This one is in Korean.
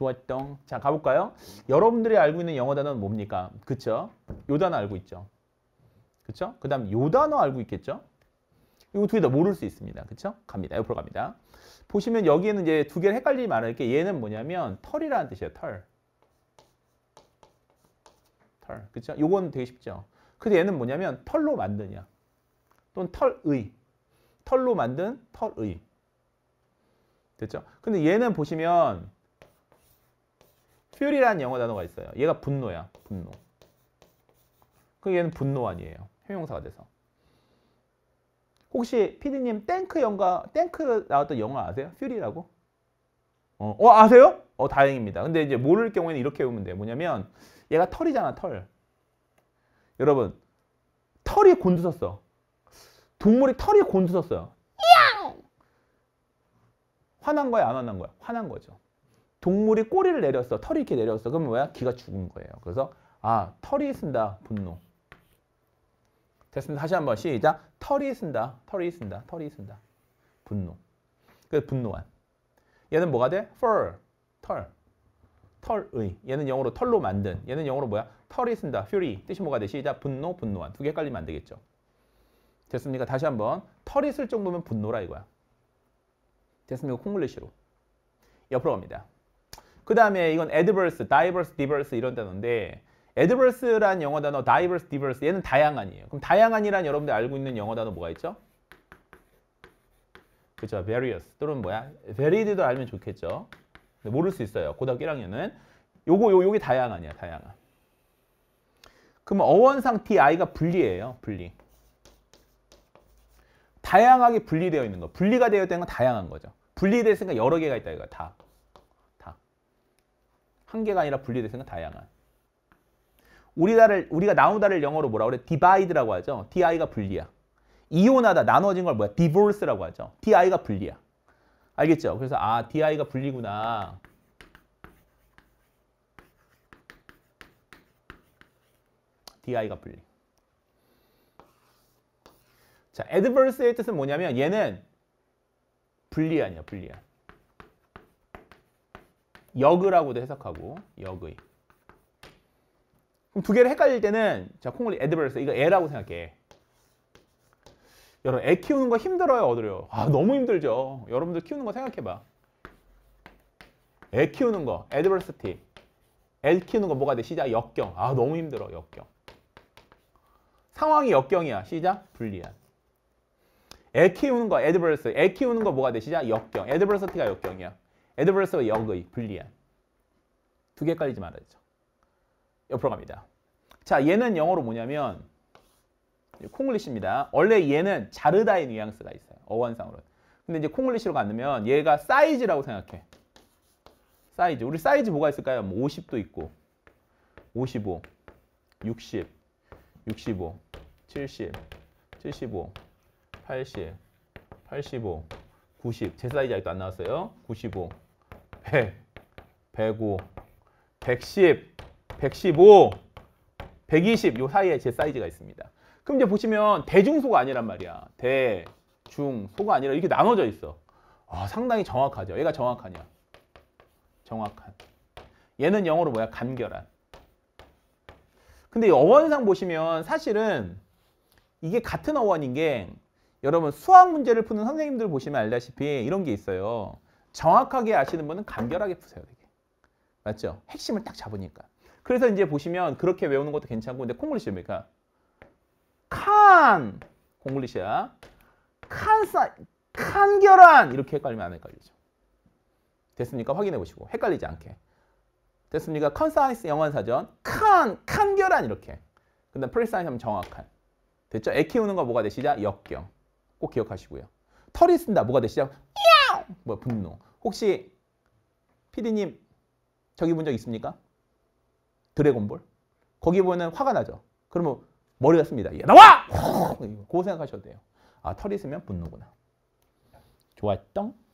좋았던. 자, 가볼까요? 여러분들이 알고 있는 영어 단어는 뭡니까? 그쵸? 요 단어 알고 있죠? 그쵸? 그 다음 요 단어 알고 있겠죠? 이거 두개 다 모를 수 있습니다. 그쵸? 갑니다. 옆으로 갑니다. 보시면 여기에는 이제 두 개를 헷갈리지 말아야 게 얘는 뭐냐면 털이라는 뜻이에요. 털. 털. 그쵸? 요건 되게 쉽죠? 근데 얘는 뭐냐면 털로 만드냐. 또는 털의. 털로 만든 털의. 됐죠? 근데 얘는 보시면 퓨리라는 영어 단어가 있어요. 얘가 분노야. 분노. 그 얘는 분노 아니에요. 형용사가 돼서. 혹시 피디님 땡크 영화 탱크 나왔던 영화 아세요? 퓨리라고? 어, 어 아세요? 어 다행입니다. 근데 이제 모를 경우에는 이렇게 보면 돼요. 뭐냐면 얘가 털이잖아 털. 여러분 털이 곤두섰어. 동물이 털이 곤두섰어요. 화난 거야 안 화난 거야? 화난 거죠. 동물이 꼬리를 내렸어. 털이 이렇게 내렸어. 그러면 뭐야? 기가 죽은 거예요. 그래서 아, 털이 쓴다. 분노. 됐습니다. 다시 한번 시작. 털이 쓴다. 털이 쓴다. 털이 쓴다. 분노. 그래서 분노한. 얘는 뭐가 돼? fur. 털. 털의. 얘는 영어로 털로 만든. 얘는 영어로 뭐야? 털이 쓴다. fury. 뜻이 뭐가 돼? 시작. 분노, 분노한. 두 개 헷갈리면 안 되겠죠. 됐습니까? 다시 한번. 털이 쓸 정도면 분노라 이거야. 됐습니까? 콩글리시로. 옆으로 갑니다. 그 다음에 이건 adverse, diverse, diverse 이런 단어인데 adverse란 영어 단어, diverse, diverse 얘는 다양한이에요. 그럼 다양한이란 여러분들 알고 있는 영어 단어 뭐가 있죠? 그렇죠. various 또는 뭐야? varied도 알면 좋겠죠. 모를 수 있어요. 고등학교 1학년은. 요거 요 요게 다양한이야, 다양한. 그럼 어원상 ti가 분리예요, 분리. 다양하게 분리되어 있는 거. 분리가 되어 있다는 건 다양한 거죠. 분리됐으니까 여러 개가 있다 이거 다. 한계가 아니라 분리돼서는 다양한. 우리나를, 라 우리가 나누다를 영어로 뭐라 그래? divide라고 하죠. di가 분리야. 이혼하다, 나눠진 걸 뭐야? divorce라고 하죠. di가 분리야. 알겠죠? 그래서 아, di가 분리구나. di가 분리. 자, adverse의 뜻은 뭐냐면 얘는 분리 아니야, 분리야 역의라고도 해석하고 역의. 그럼 두 개를 헷갈릴 때는 자 콩을 애드버스 이거 애라고 생각해. 여러분 애 키우는 거 힘들어요 어려요? 아 너무 힘들죠. 여러분들 키우는 거 생각해봐. 애 키우는 거애드버스티애 키우는 거 뭐가 돼? 시작 역경. 아 너무 힘들어 역경. 상황이 역경이야. 시작 불리한. 애 키우는 거 애드버스. 애 키우는 거 뭐가 돼? 시작 역경. 애드버스티가 역경이야. 애드버스와 역의 불리한 두개 깔리지 말아야죠. 옆으로 갑니다. 자, 얘는 영어로 뭐냐면 콩글리시입니다. 원래 얘는 자르다의 뉘앙스가 있어요. 어원상으로 근데 이제 콩글리시로 가면 얘가 사이즈라고 생각해. 사이즈. 우리 사이즈 뭐가 있을까요? 뭐 50도 있고 55, 60, 65, 70, 75, 80, 85, 90. 제 사이즈 아직도 안 나왔어요. 95, 100, 105, 110, 115, 120 요 사이에 제 사이즈가 있습니다. 그럼 이제 보시면 대중소가 아니란 말이야. 대, 중, 소가 아니라 이렇게 나눠져 있어. 아, 상당히 정확하죠. 얘가 정확하냐. 정확한. 얘는 영어로 뭐야? 간결한. 근데 이 어원상 보시면 사실은 이게 같은 어원인 게 여러분 수학 문제를 푸는 선생님들 보시면 알다시피 이런 게 있어요. 정확하게 아시는 분은 간결하게 푸세요. 되게. 맞죠? 핵심을 딱 잡으니까. 그래서 이제 보시면 그렇게 외우는 것도 괜찮고 근데 콩글리시 뭡니까? 칸! 콩글리시야. 칸사, 칸결한! 이렇게 헷갈리면 안 헷갈리죠. 됐습니까? 확인해 보시고. 헷갈리지 않게. 됐습니까? 컨사이스 영원사전. 칸! 칸결한! 이렇게. 근데 프리사이즈 하면 정확한. 됐죠? 애 키우는 거 뭐가 되시죠? 역경. 꼭 기억하시고요. 털이 쓴다. 뭐가 되시죠? 뭐 분노. 혹시 피디님 저기 본 적 있습니까? 드래곤볼? 거기 보면 화가 나죠. 그러면 머리가 씁니다. 야, 나와! 그거 생각하셔도 돼요. 아, 털이 있으면 분노구나. 좋았던